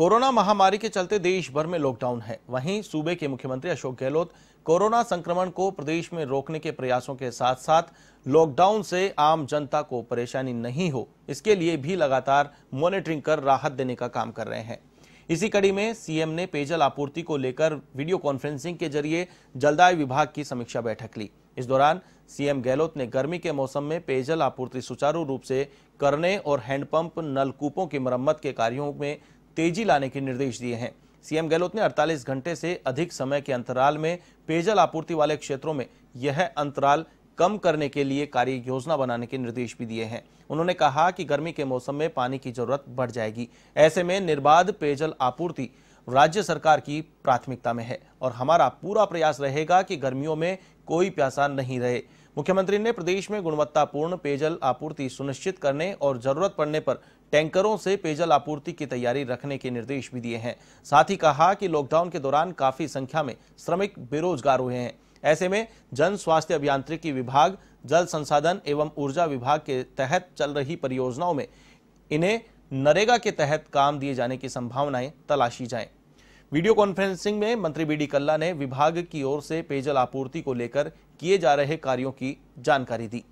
corona महामारी के चलते देश भर में लॉकडाउन है वहीं सूबे के मुख्यमंत्री अशोक गहलोत कोरोना संक्रमण को प्रदेश में रोकने के प्रयासों के साथ साथ लॉकडाउन से आम जनता को परेशानी नहीं हो इसके लिए भी लगातार मॉनिटरिंग कर राहत देने का काम कर रहे हैं इसी कड़ी में सीएम ने पेयजल आपूर्ति को लेकर वीडियो कॉन्फ्रेंसिंग के जरिए जलदाय विभाग की समीक्षा बैठक ली इस दौरान सीएम गहलोत ने गर्मी के मौसम में पेयजल आपूर्ति सुचारू रूप से करने और हैंडपंप नलकूपों की मरम्मत के कार्यों में तेजी लाने के निर्देश दिए हैं सीएम गहलोत ने 48 घंटे से अधिक समय के अंतराल में पेयजल आपूर्ति वाले क्षेत्रों में यह अंतराल कम करने के लिए कार्य योजना बनाने के निर्देश भी दिए हैं उन्होंने कहा कि गर्मी के मौसम में पानी की जरूरत बढ़ जाएगी ऐसे में निर्बाध पेयजल आपूर्ति राज्य सरकार की प्राथमिकता में है और हमारा पूरा प्रयास रहेगा कि गर्मियों में कोई प्यासा नहीं रहे मुख्यमंत्री ने प्रदेश में गुणवत्तापूर्ण पेयजल आपूर्ति सुनिश्चित करने और जरूरत पड़ने पर टैंकरों से पेयजल आपूर्ति की तैयारी रखने के निर्देश भी दिए हैं साथ ही कहा कि लॉकडाउन के दौरान काफी संख्या में श्रमिक बेरोजगार हुए हैं ऐसे में जन स्वास्थ्य अभियांत्रिकी विभाग जल संसाधन एवं ऊर्जा विभाग के तहत चल रही परियोजनाओं में इन्हें नरेगा के तहत काम दिए जाने की संभावनाएं तलाशी जाएं वीडियो कॉन्फ्रेंसिंग में मंत्री बी डी कल्ला ने विभाग की ओर से पेयजल आपूर्ति को लेकर किए जा रहे कार्यों की जानकारी दी